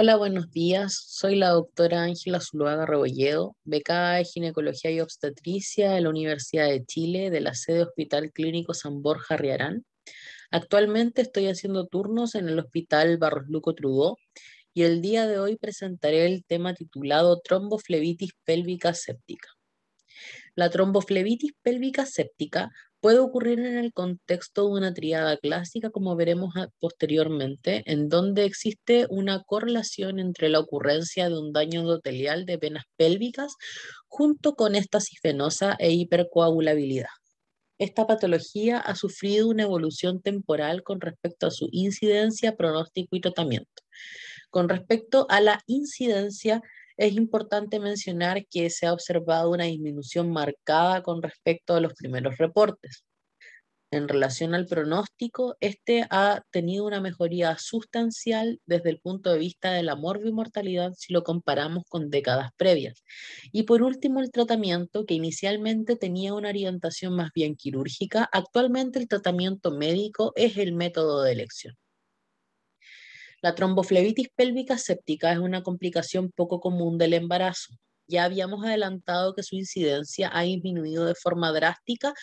Hola, buenos días. Soy la doctora Ángela Zuluaga Rebolledo, beca de Ginecología y Obstetricia de la Universidad de Chile, de la sede Hospital Clínico San Borja Riarán. Actualmente estoy haciendo turnos en el Hospital Barros Luco Trudó y el día de hoy presentaré el tema titulado Tromboflebitis pélvica séptica. La tromboflebitis pélvica séptica Puede ocurrir en el contexto de una triada clásica, como veremos posteriormente, en donde existe una correlación entre la ocurrencia de un daño endotelial de venas pélvicas junto con esta sifenosa e hipercoagulabilidad. Esta patología ha sufrido una evolución temporal con respecto a su incidencia, pronóstico y tratamiento. Con respecto a la incidencia, es importante mencionar que se ha observado una disminución marcada con respecto a los primeros reportes. En relación al pronóstico, este ha tenido una mejoría sustancial desde el punto de vista de la mortalidad si lo comparamos con décadas previas. Y por último, el tratamiento, que inicialmente tenía una orientación más bien quirúrgica, actualmente el tratamiento médico es el método de elección. La tromboflebitis pélvica séptica es una complicación poco común del embarazo. Ya habíamos adelantado que su incidencia ha disminuido de forma drástica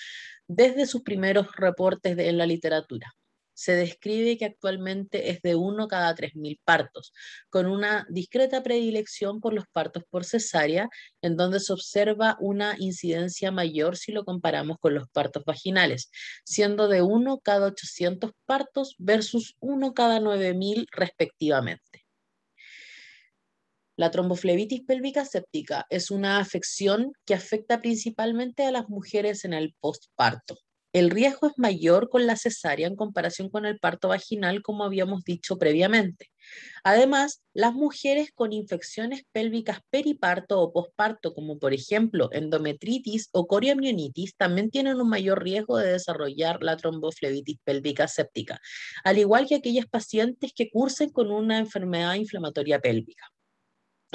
desde sus primeros reportes en la literatura. Se describe que actualmente es de uno cada 3.000 partos, con una discreta predilección por los partos por cesárea, en donde se observa una incidencia mayor si lo comparamos con los partos vaginales, siendo de uno cada 800 partos versus uno cada 9.000 respectivamente. La tromboflebitis pélvica séptica es una afección que afecta principalmente a las mujeres en el postparto. El riesgo es mayor con la cesárea en comparación con el parto vaginal, como habíamos dicho previamente. Además, las mujeres con infecciones pélvicas periparto o posparto, como por ejemplo endometritis o coriomionitis, también tienen un mayor riesgo de desarrollar la tromboflebitis pélvica séptica, al igual que aquellas pacientes que cursen con una enfermedad inflamatoria pélvica.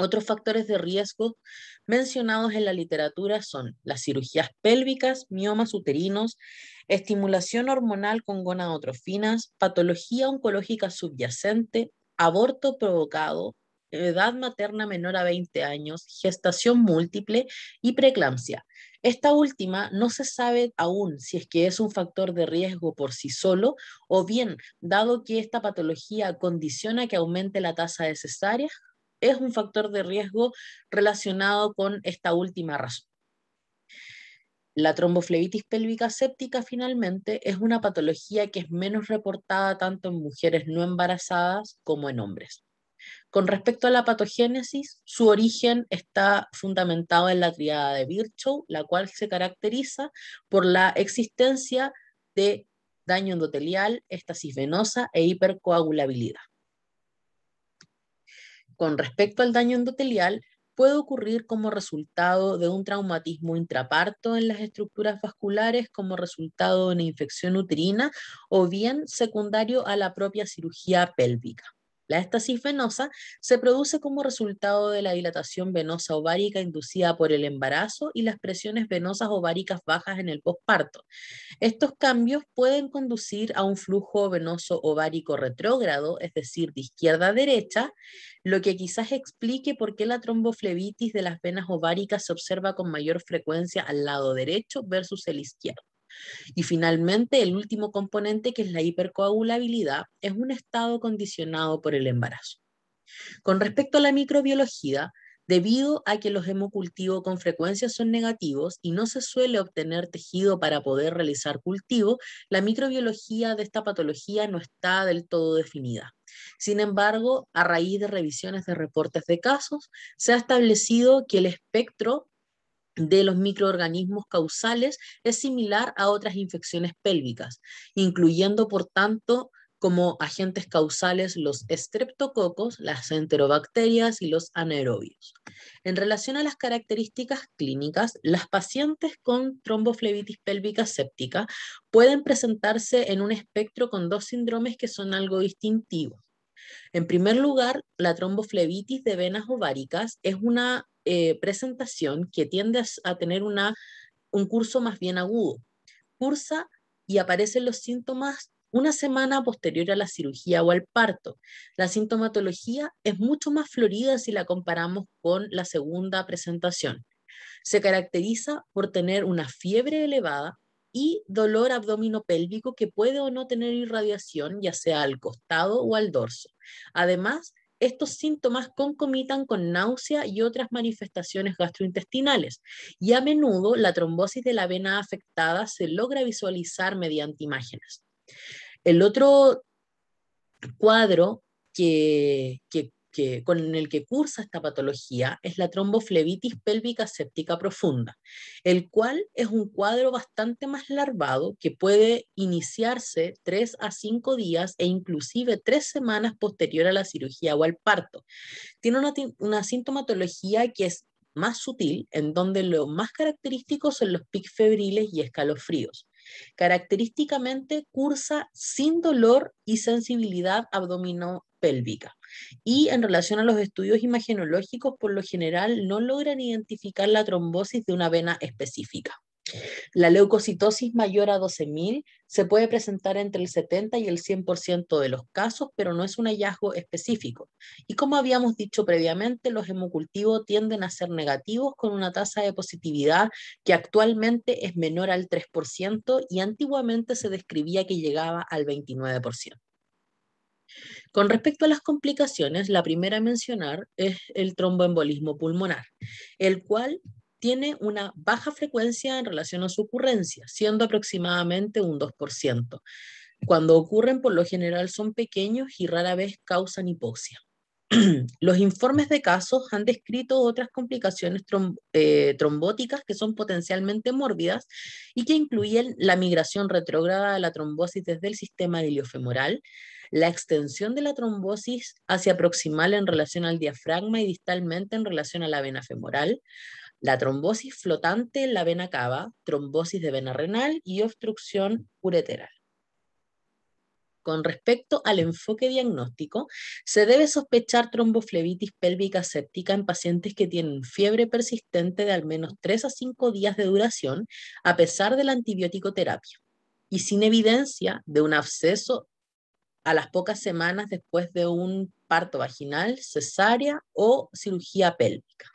Otros factores de riesgo mencionados en la literatura son las cirugías pélvicas, miomas uterinos, estimulación hormonal con gonadotrofinas, patología oncológica subyacente, aborto provocado, edad materna menor a 20 años, gestación múltiple y preeclampsia. Esta última no se sabe aún si es que es un factor de riesgo por sí solo o bien, dado que esta patología condiciona que aumente la tasa de cesáreas, es un factor de riesgo relacionado con esta última razón. La tromboflebitis pélvica séptica finalmente es una patología que es menos reportada tanto en mujeres no embarazadas como en hombres. Con respecto a la patogénesis, su origen está fundamentado en la triada de Virchow, la cual se caracteriza por la existencia de daño endotelial, estasis venosa e hipercoagulabilidad con respecto al daño endotelial puede ocurrir como resultado de un traumatismo intraparto en las estructuras vasculares, como resultado de una infección uterina o bien secundario a la propia cirugía pélvica. La estasis venosa se produce como resultado de la dilatación venosa ovárica inducida por el embarazo y las presiones venosas ováricas bajas en el posparto. Estos cambios pueden conducir a un flujo venoso ovárico retrógrado, es decir, de izquierda a derecha, lo que quizás explique por qué la tromboflebitis de las venas ováricas se observa con mayor frecuencia al lado derecho versus el izquierdo. Y finalmente, el último componente, que es la hipercoagulabilidad, es un estado condicionado por el embarazo. Con respecto a la microbiología, debido a que los hemocultivos con frecuencia son negativos y no se suele obtener tejido para poder realizar cultivo, la microbiología de esta patología no está del todo definida. Sin embargo, a raíz de revisiones de reportes de casos, se ha establecido que el espectro de los microorganismos causales es similar a otras infecciones pélvicas, incluyendo por tanto como agentes causales los estreptococos, las enterobacterias y los anaerobios. En relación a las características clínicas, las pacientes con tromboflebitis pélvica séptica pueden presentarse en un espectro con dos síndromes que son algo distintivos. En primer lugar, la tromboflebitis de venas ováricas es una eh, presentación que tiende a tener una, un curso más bien agudo. Cursa y aparecen los síntomas una semana posterior a la cirugía o al parto. La sintomatología es mucho más florida si la comparamos con la segunda presentación. Se caracteriza por tener una fiebre elevada y dolor pélvico que puede o no tener irradiación, ya sea al costado o al dorso. Además, estos síntomas concomitan con náusea y otras manifestaciones gastrointestinales, y a menudo la trombosis de la vena afectada se logra visualizar mediante imágenes. El otro cuadro que, que con el que cursa esta patología es la tromboflebitis pélvica séptica profunda, el cual es un cuadro bastante más larvado que puede iniciarse tres a 5 días e inclusive tres semanas posterior a la cirugía o al parto. Tiene una, sintomatología que es más sutil, en donde lo más característico son los picos febriles y escalofríos. Característicamente cursa sin dolor y sensibilidad abdominal pélvica. Y en relación a los estudios imagenológicos, por lo general no logran identificar la trombosis de una vena específica. La leucocitosis mayor a 12.000 se puede presentar entre el 70 y el 100% de los casos, pero no es un hallazgo específico. Y como habíamos dicho previamente, los hemocultivos tienden a ser negativos con una tasa de positividad que actualmente es menor al 3% y antiguamente se describía que llegaba al 29%. Con respecto a las complicaciones, la primera a mencionar es el tromboembolismo pulmonar, el cual tiene una baja frecuencia en relación a su ocurrencia, siendo aproximadamente un 2%. Cuando ocurren, por lo general son pequeños y rara vez causan hipoxia. Los informes de casos han descrito otras complicaciones eh, trombóticas que son potencialmente mórbidas y que incluyen la migración retrógrada de la trombosis del sistema iliofemoral, la extensión de la trombosis hacia proximal en relación al diafragma y distalmente en relación a la vena femoral, la trombosis flotante en la vena cava, trombosis de vena renal y obstrucción ureteral. Con respecto al enfoque diagnóstico, se debe sospechar tromboflebitis pélvica séptica en pacientes que tienen fiebre persistente de al menos 3 a 5 días de duración, a pesar de la antibiótico terapia, y sin evidencia de un absceso a las pocas semanas después de un parto vaginal, cesárea o cirugía pélvica.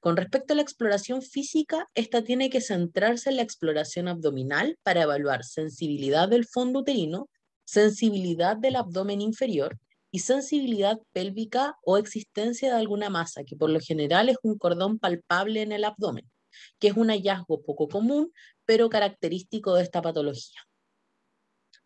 Con respecto a la exploración física, esta tiene que centrarse en la exploración abdominal para evaluar sensibilidad del fondo uterino, sensibilidad del abdomen inferior y sensibilidad pélvica o existencia de alguna masa, que por lo general es un cordón palpable en el abdomen, que es un hallazgo poco común, pero característico de esta patología.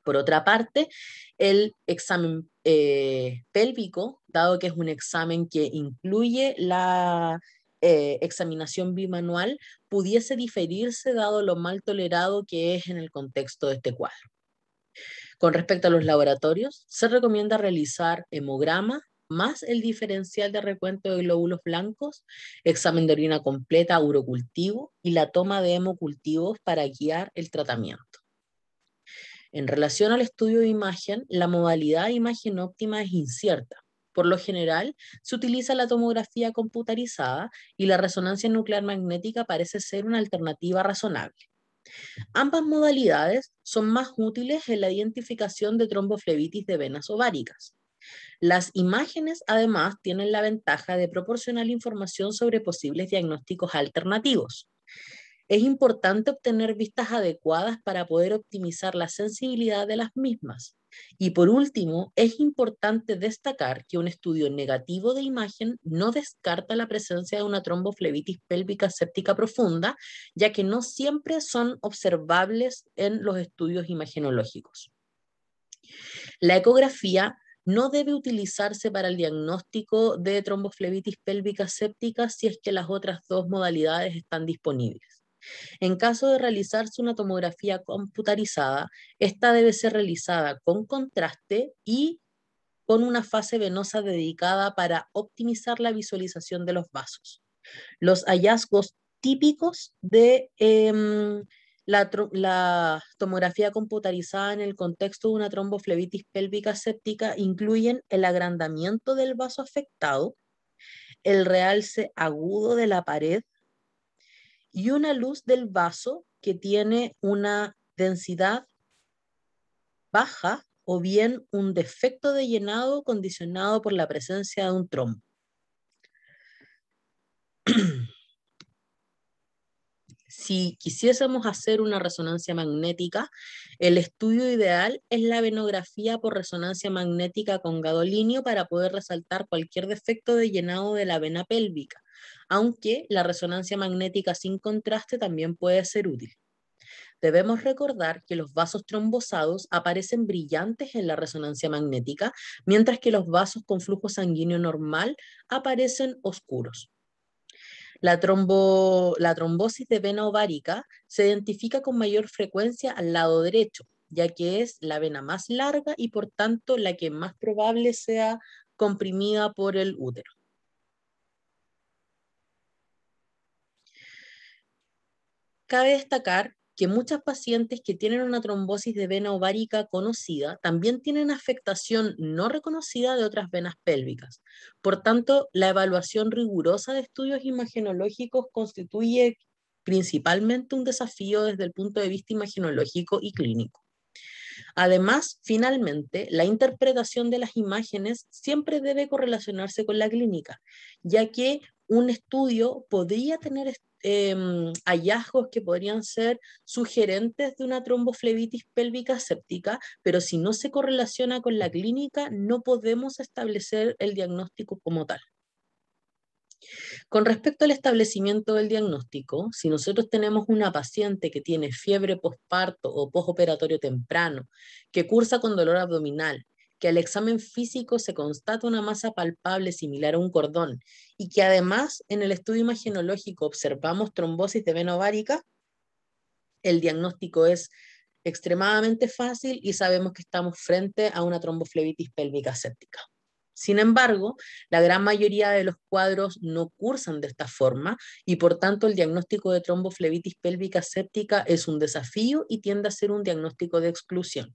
Por otra parte, el examen eh, pélvico, dado que es un examen que incluye la eh, examinación bimanual, pudiese diferirse dado lo mal tolerado que es en el contexto de este cuadro. Con respecto a los laboratorios, se recomienda realizar hemograma más el diferencial de recuento de glóbulos blancos, examen de orina completa, urocultivo y la toma de hemocultivos para guiar el tratamiento. En relación al estudio de imagen, la modalidad de imagen óptima es incierta. Por lo general, se utiliza la tomografía computarizada y la resonancia nuclear magnética parece ser una alternativa razonable. Ambas modalidades son más útiles en la identificación de tromboflebitis de venas ováricas. Las imágenes, además, tienen la ventaja de proporcionar información sobre posibles diagnósticos alternativos. Es importante obtener vistas adecuadas para poder optimizar la sensibilidad de las mismas. Y por último, es importante destacar que un estudio negativo de imagen no descarta la presencia de una tromboflebitis pélvica séptica profunda, ya que no siempre son observables en los estudios imagenológicos. La ecografía no debe utilizarse para el diagnóstico de tromboflebitis pélvica séptica si es que las otras dos modalidades están disponibles. En caso de realizarse una tomografía computarizada, esta debe ser realizada con contraste y con una fase venosa dedicada para optimizar la visualización de los vasos. Los hallazgos típicos de em, la, la, tomografía computarizada en el contexto de una tromboflebitis pélvica séptica incluyen el agrandamiento del vaso afectado, el realce agudo de la pared y una luz del vaso que tiene una densidad baja o bien un defecto de llenado condicionado por la presencia de un trombo. si quisiésemos hacer una resonancia magnética, el estudio ideal es la venografía por resonancia magnética con gadolinio para poder resaltar cualquier defecto de llenado de la vena pélvica, aunque la resonancia magnética sin contraste también puede ser útil. Debemos recordar que los vasos trombosados aparecen brillantes en la resonancia magnética, mientras que los vasos con flujo sanguíneo normal aparecen oscuros. La, trombosis de vena ovárica se identifica con mayor frecuencia al lado derecho, ya que es la vena más larga y por tanto la que más probable sea comprimida por el útero. Cabe destacar que muchas pacientes que tienen una trombosis de vena ovárica conocida también tienen afectación no reconocida de otras venas pélvicas. Por tanto, la evaluación rigurosa de estudios imagenológicos constituye principalmente un desafío desde el punto de vista imagenológico y clínico. Además, finalmente, la interpretación de las imágenes siempre debe correlacionarse con la clínica, ya que un estudio podría tener Em, hallazgos que podrían ser sugerentes de una tromboflebitis pélvica séptica, pero si no se correlaciona con la clínica, no podemos establecer el diagnóstico como tal. Con respecto al establecimiento del diagnóstico, si nosotros tenemos una paciente que tiene fiebre postparto o postoperatorio temprano, que cursa con dolor abdominal, que al examen físico se constata una masa palpable similar a un cordón y que además en el estudio imaginológico observamos trombosis de vena ovárica, el diagnóstico es extremadamente fácil y sabemos que estamos frente a una tromboflebitis pélvica séptica. Sin embargo, la gran mayoría de los cuadros no cursan de esta forma y por tanto el diagnóstico de tromboflebitis pélvica séptica es un desafío y tiende a ser un diagnóstico de exclusión.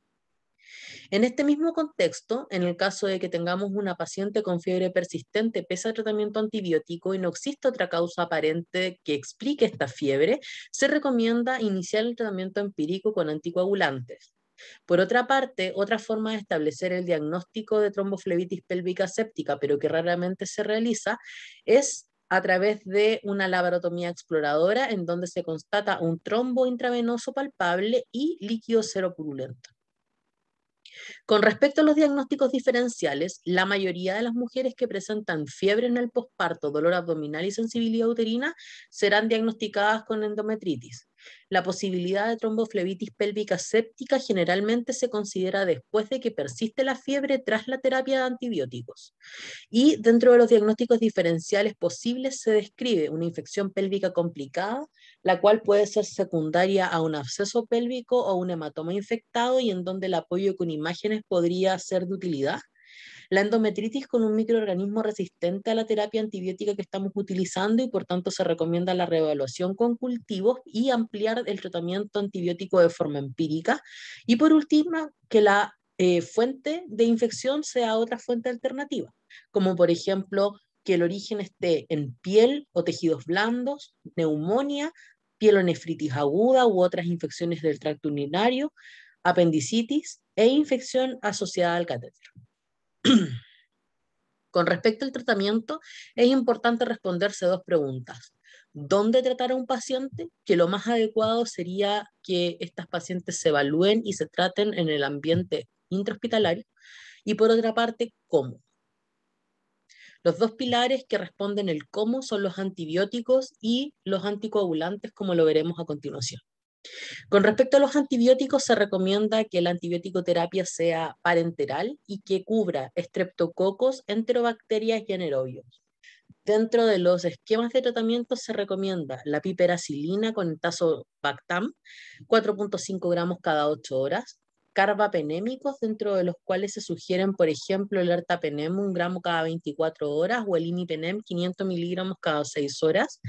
En este mismo contexto, en el caso de que tengamos una paciente con fiebre persistente pese a tratamiento antibiótico y no existe otra causa aparente que explique esta fiebre, se recomienda iniciar el tratamiento empírico con anticoagulantes. Por otra parte, otra forma de establecer el diagnóstico de tromboflebitis pélvica séptica, pero que raramente se realiza, es a través de una laparotomía exploradora en donde se constata un trombo intravenoso palpable y líquido seropurulento. Con respecto a los diagnósticos diferenciales, la mayoría de las mujeres que presentan fiebre en el posparto, dolor abdominal y sensibilidad uterina serán diagnosticadas con endometritis. La posibilidad de tromboflebitis pélvica séptica generalmente se considera después de que persiste la fiebre tras la terapia de antibióticos. Y dentro de los diagnósticos diferenciales posibles se describe una infección pélvica complicada, la cual puede ser secundaria a un absceso pélvico o un hematoma infectado y en donde el apoyo con imágenes podría ser de utilidad la endometritis con un microorganismo resistente a la terapia antibiótica que estamos utilizando y por tanto se recomienda la reevaluación con cultivos y ampliar el tratamiento antibiótico de forma empírica. Y por último, que la eh, fuente de infección sea otra fuente alternativa, como por ejemplo que el origen esté en piel o tejidos blandos, neumonía, nefritis aguda u otras infecciones del tracto urinario, apendicitis e infección asociada al catéter. Con respecto al tratamiento, es importante responderse dos preguntas. ¿Dónde tratar a un paciente? Que lo más adecuado sería que estas pacientes se evalúen y se traten en el ambiente intrahospitalario. Y por otra parte, ¿cómo? Los dos pilares que responden el cómo son los antibióticos y los anticoagulantes, como lo veremos a continuación. Con respecto a los antibióticos, se recomienda que la antibiótico-terapia sea parenteral y que cubra estreptococos, enterobacterias y anaerobios. Dentro de los esquemas de tratamiento se recomienda la piperacilina con el Bactam, 4.5 gramos cada 8 horas, carbapenémicos, dentro de los cuales se sugieren, por ejemplo, el artapenem, un gramo cada 24 horas, o el imipenem, e 500 miligramos cada 6 horas.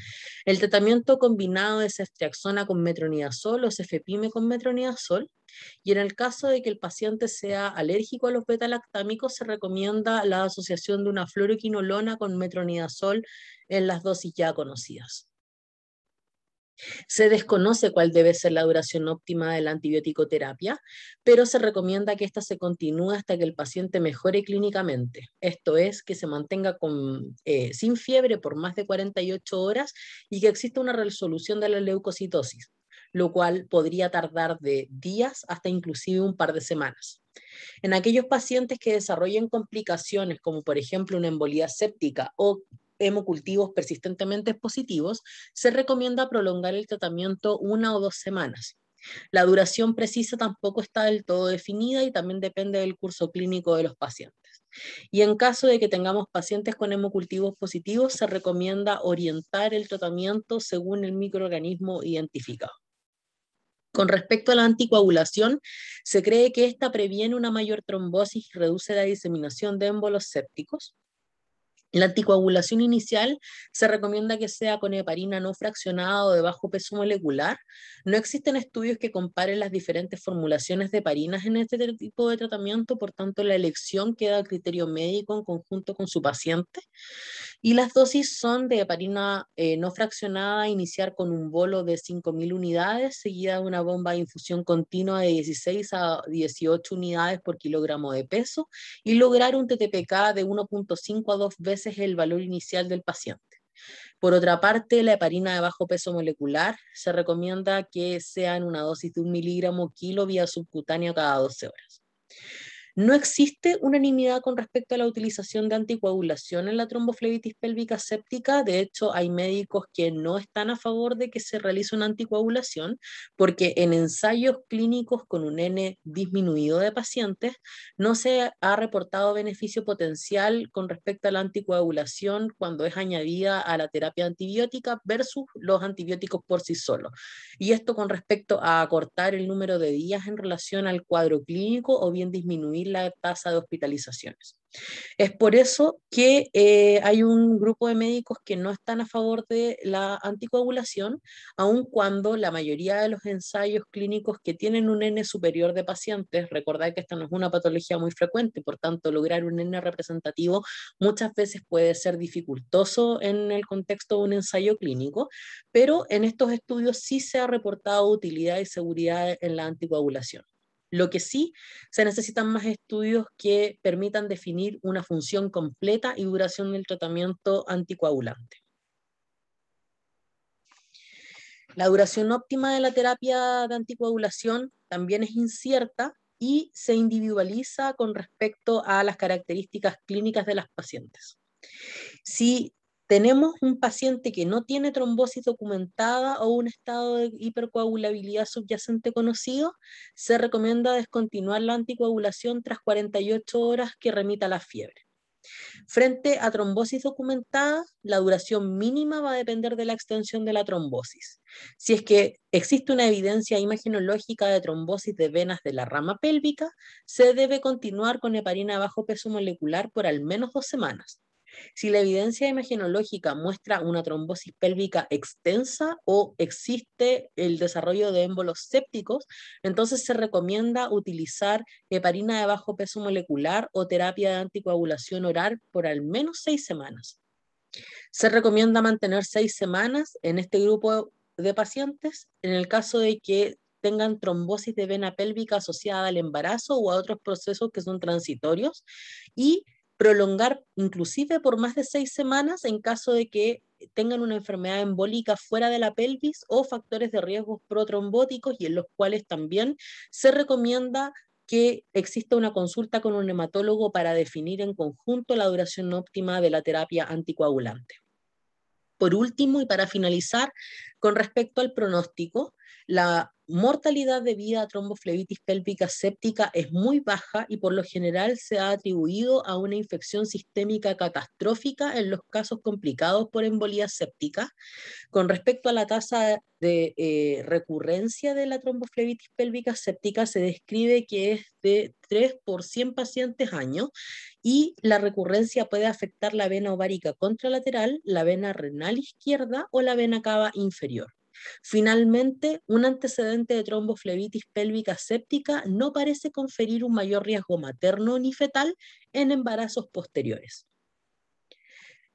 El tratamiento combinado de ceftriaxona con metronidazol o cefepime con metronidazol. Y en el caso de que el paciente sea alérgico a los beta se recomienda la asociación de una fluoroquinolona con metronidazol en las dosis ya conocidas. Se desconoce cuál debe ser la duración óptima de la antibiótico-terapia, pero se recomienda que ésta se continúe hasta que el paciente mejore clínicamente. Esto es, que se mantenga eh, sin fiebre por más de 48 horas y que exista una resolución de la leucocitosis, lo cual podría tardar de días hasta inclusive un par de semanas. En aquellos pacientes que desarrollen complicaciones como por ejemplo una embolía séptica o hemocultivos persistentemente positivos, se recomienda prolongar el tratamiento una o dos semanas. La duración precisa tampoco está del todo definida y también depende del curso clínico de los pacientes. Y en caso de que tengamos pacientes con hemocultivos positivos, se recomienda orientar el tratamiento según el microorganismo identificado. Con respecto a la anticoagulación, se cree que esta previene una mayor trombosis y reduce la diseminación de émbolos sépticos. La anticoagulación inicial se recomienda que sea con heparina no fraccionada o de bajo peso molecular. No existen estudios que comparen las diferentes formulaciones de heparinas en este tipo de tratamiento, por tanto la elección queda a criterio médico en conjunto con su paciente. Y las dosis son de heparina eh, no fraccionada, iniciar con un bolo de 5.000 unidades, seguida de una bomba de infusión continua de 16 a 18 unidades por kilogramo de peso y lograr un TTPK de 1.5 a 2 veces es el valor inicial del paciente. Por otra parte, la heparina de bajo peso molecular se recomienda que sea en una dosis de un miligramo kilo vía subcutánea cada 12 horas. No existe unanimidad con respecto a la utilización de anticoagulación en la tromboflebitis pélvica séptica. De hecho, hay médicos que no están a favor de que se realice una anticoagulación porque en ensayos clínicos con un N disminuido de pacientes no se ha reportado beneficio potencial con respecto a la anticoagulación cuando es añadida a la terapia antibiótica versus los antibióticos por sí solos. Y esto con respecto a acortar el número de días en relación al cuadro clínico o bien disminuir la tasa de hospitalizaciones. Es por eso que eh, hay un grupo de médicos que no están a favor de la anticoagulación, aun cuando la mayoría de los ensayos clínicos que tienen un N superior de pacientes, recordad que esta no es una patología muy frecuente, por tanto lograr un N representativo muchas veces puede ser dificultoso en el contexto de un ensayo clínico, pero en estos estudios sí se ha reportado utilidad y seguridad en la anticoagulación. Lo que sí, se necesitan más estudios que permitan definir una función completa y duración del tratamiento anticoagulante. La duración óptima de la terapia de anticoagulación también es incierta y se individualiza con respecto a las características clínicas de las pacientes. Si tenemos un paciente que no tiene trombosis documentada o un estado de hipercoagulabilidad subyacente conocido, se recomienda descontinuar la anticoagulación tras 48 horas que remita la fiebre. Frente a trombosis documentada, la duración mínima va a depender de la extensión de la trombosis. Si es que existe una evidencia imaginológica de trombosis de venas de la rama pélvica, se debe continuar con heparina bajo peso molecular por al menos dos semanas. Si la evidencia imaginológica muestra una trombosis pélvica extensa o existe el desarrollo de émbolos sépticos, entonces se recomienda utilizar heparina de bajo peso molecular o terapia de anticoagulación oral por al menos seis semanas. Se recomienda mantener seis semanas en este grupo de pacientes en el caso de que tengan trombosis de vena pélvica asociada al embarazo o a otros procesos que son transitorios y prolongar inclusive por más de seis semanas en caso de que tengan una enfermedad embólica fuera de la pelvis o factores de riesgos protrombóticos y en los cuales también se recomienda que exista una consulta con un hematólogo para definir en conjunto la duración óptima de la terapia anticoagulante. Por último, y para finalizar, con respecto al pronóstico, la mortalidad debida a tromboflebitis pélvica séptica es muy baja y por lo general se ha atribuido a una infección sistémica catastrófica en los casos complicados por embolía séptica. Con respecto a la tasa de eh, recurrencia de la tromboflebitis pélvica séptica, se describe que es de 3 por 100 pacientes año y la recurrencia puede afectar la vena ovárica contralateral, la vena renal izquierda o la vena cava inferior. Finalmente, un antecedente de tromboflebitis pélvica séptica no parece conferir un mayor riesgo materno ni fetal en embarazos posteriores.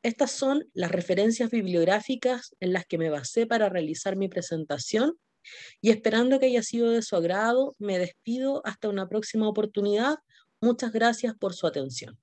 Estas son las referencias bibliográficas en las que me basé para realizar mi presentación y esperando que haya sido de su agrado, me despido hasta una próxima oportunidad. Muchas gracias por su atención.